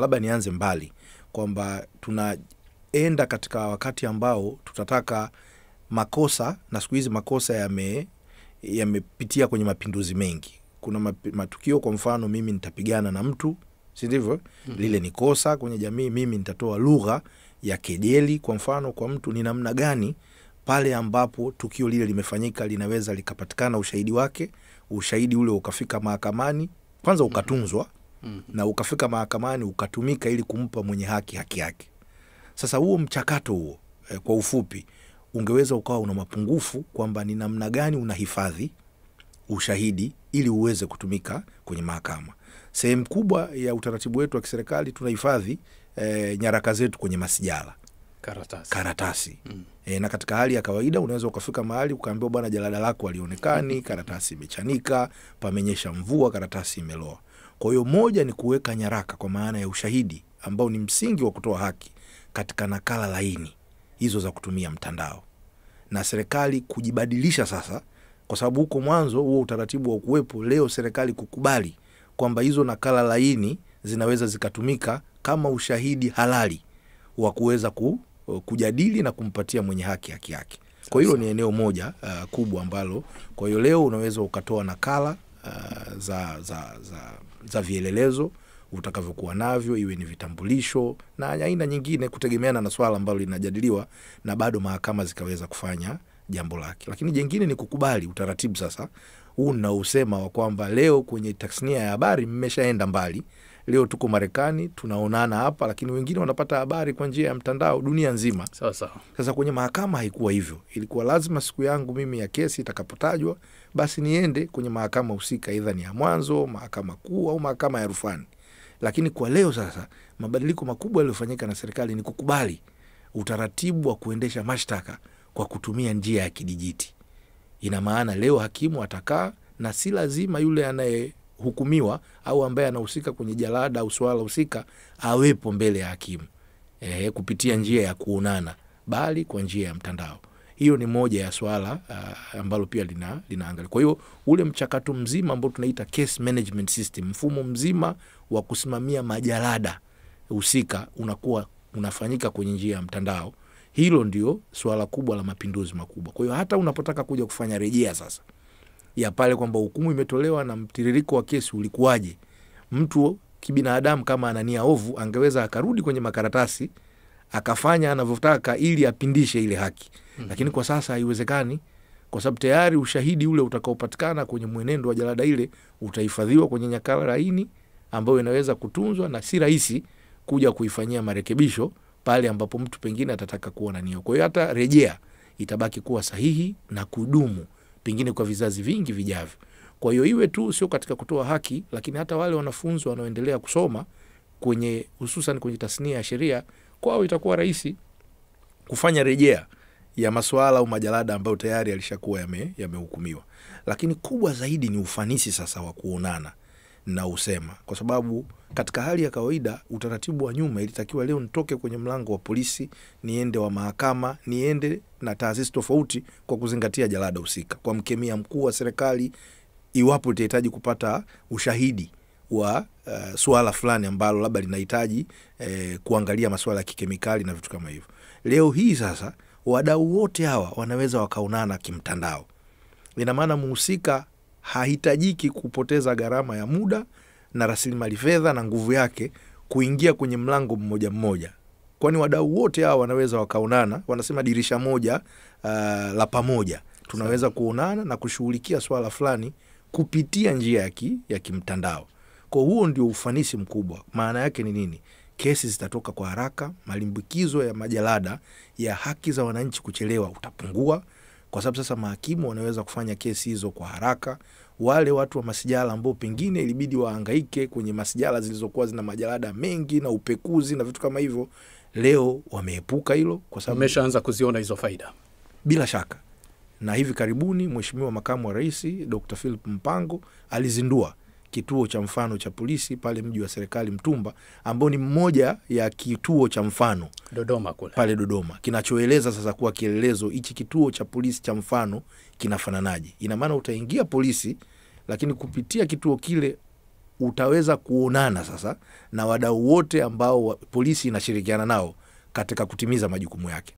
Labda nianze mbali kwamba tunaenda katika wakati ambao tutataka makosa, na siku hizi makosa yame yamepitia kwenye mapinduzi mengi. Kuna matukio, kwa mfano, mimi nitapigana na mtu, sindivyo mm -hmm. Lile ni kosa kwenye jamii. Mimi nitatoa lugha ya kejeli, kwa mfano, kwa mtu. Ni namna gani pale ambapo tukio lile limefanyika linaweza likapatikana ushahidi wake, ushahidi ule ukafika mahakamani, kwanza mm-hmm. ukatunzwa na ukafika mahakamani ukatumika ili kumpa mwenye haki haki yake. Sasa huo mchakato huo eh, kwa ufupi ungeweza ukawa una mapungufu kwamba ni namna gani unahifadhi ushahidi ili uweze kutumika kwenye mahakama. Sehemu kubwa ya utaratibu wetu wa kiserikali tunahifadhi eh, nyaraka zetu kwenye masijala karatasi, karatasi. Mm. E, na katika hali ya kawaida unaweza ukafika mahali ukaambiwa, bwana, jalada lako alionekani karatasi imechanika, pamenyesha mvua, karatasi imeloa. Kwa hiyo moja ni kuweka nyaraka kwa maana ya ushahidi ambao ni msingi wa kutoa haki katika nakala laini hizo za kutumia mtandao, na serikali kujibadilisha sasa, kwa sababu huko mwanzo huo utaratibu wa kuwepo, leo serikali kukubali kwamba hizo nakala laini zinaweza zikatumika kama ushahidi halali wa kuweza ku Eh, kujadili na kumpatia mwenye haki haki yake. Kwa hilo ni eneo moja uh, kubwa ambalo, kwa hiyo leo unaweza ukatoa nakala uh, za, za, za, za vielelezo utakavyokuwa navyo, iwe ni vitambulisho na aina nyingine, kutegemeana na swala ambalo linajadiliwa na bado mahakama zikaweza kufanya jambo lake. Lakini jengine ni kukubali utaratibu sasa huu nausema wa kwamba leo kwenye tasnia ya habari mmeshaenda mbali leo tuko Marekani tunaonana hapa, lakini wengine wanapata habari kwa njia ya mtandao dunia nzima. Sasa sasa kwenye mahakama haikuwa hivyo, ilikuwa lazima siku yangu mimi ya kesi itakapotajwa, basi niende kwenye mahakama husika, aidha ni ya mwanzo mahakama kuu au mahakama ya rufani. Lakini kwa leo sasa, mabadiliko makubwa yaliyofanyika na serikali ni kukubali utaratibu wa kuendesha mashtaka kwa kutumia njia ya kidijiti. Ina maana leo hakimu atakaa na si lazima yule anaye anayehukumiwa au ambaye anahusika kwenye jalada au swala husika awepo mbele ya hakimu eh, kupitia njia ya kuonana, bali kwa njia ya mtandao. Hiyo ni moja ya swala uh, ambalo pia lina, linaangalia. Kwa hiyo ule mchakato mzima ambao tunaita case management system, mfumo mzima wa kusimamia majalada husika unakuwa unafanyika kwenye njia ya mtandao. Hilo ndio swala kubwa la mapinduzi makubwa. Kwa hiyo hata unapotaka kuja kufanya rejea sasa ya pale kwamba hukumu imetolewa na mtiririko wa kesi ulikuwaje. Mtu kibinadamu kama anania ovu angeweza akarudi kwenye makaratasi akafanya anavyotaka ili apindishe ile haki mm -hmm. Lakini kwa sasa haiwezekani, kwa sababu tayari ushahidi ule utakaopatikana kwenye mwenendo wa jalada ile utahifadhiwa kwenye nyakala laini ambayo inaweza kutunzwa na si rahisi kuja kuifanyia marekebisho pale ambapo mtu pengine atataka kuona nio. Kwa hiyo hata rejea itabaki kuwa sahihi na kudumu pengine kwa vizazi vingi vijavyo. Kwa hiyo iwe tu sio katika kutoa haki, lakini hata wale wanafunzi wanaoendelea kusoma kwenye hususan kwenye tasnia ya sheria, kwao itakuwa rahisi kufanya rejea ya masuala au majalada ambayo tayari yalishakuwa yamehukumiwa lakini kubwa zaidi ni ufanisi sasa wa kuonana nausema, kwa sababu katika hali ya kawaida utaratibu wa nyuma ilitakiwa leo nitoke kwenye mlango wa polisi niende wa mahakama niende na taasisi tofauti kwa kuzingatia jalada husika, kwa mkemia mkuu wa serikali, iwapo litahitaji kupata ushahidi wa uh, suala fulani ambalo labda linahitaji eh, kuangalia masuala ya kikemikali na vitu kama hivyo. Leo hii sasa wadau wote hawa wanaweza wakaonana kimtandao. Ina maana mhusika hahitajiki kupoteza gharama ya muda na rasilimali fedha na nguvu yake kuingia kwenye mlango mmoja mmoja, kwani wadau wote hawa wanaweza wakaonana, wanasema dirisha moja uh, la pamoja, tunaweza kuonana na kushughulikia swala fulani kupitia njia ya, ki, ya kimtandao. Kwa huo ndio ufanisi mkubwa. Maana yake ni nini? Kesi zitatoka kwa haraka, malimbikizo ya majalada ya haki za wananchi kuchelewa utapungua, kwa sababu sasa mahakimu wanaweza kufanya kesi hizo kwa haraka. Wale watu wa masijala ambao pengine ilibidi waangaike kwenye masijala zilizokuwa zina majalada mengi na upekuzi na vitu kama hivyo, leo wameepuka hilo, kwa sababu wameshaanza kuziona hizo faida bila shaka. Na hivi karibuni Mheshimiwa Makamu wa Rais Dr. Philip Mpango alizindua kituo cha mfano cha polisi pale mji wa serikali Mtumba, ambao ni mmoja ya kituo cha mfano Dodoma kule. Pale Dodoma. Kinachoeleza sasa kuwa kielelezo hichi kituo cha polisi cha mfano kinafananaje. Ina maana utaingia polisi lakini kupitia kituo kile utaweza kuonana sasa na wadau wote ambao polisi inashirikiana nao katika kutimiza majukumu yake.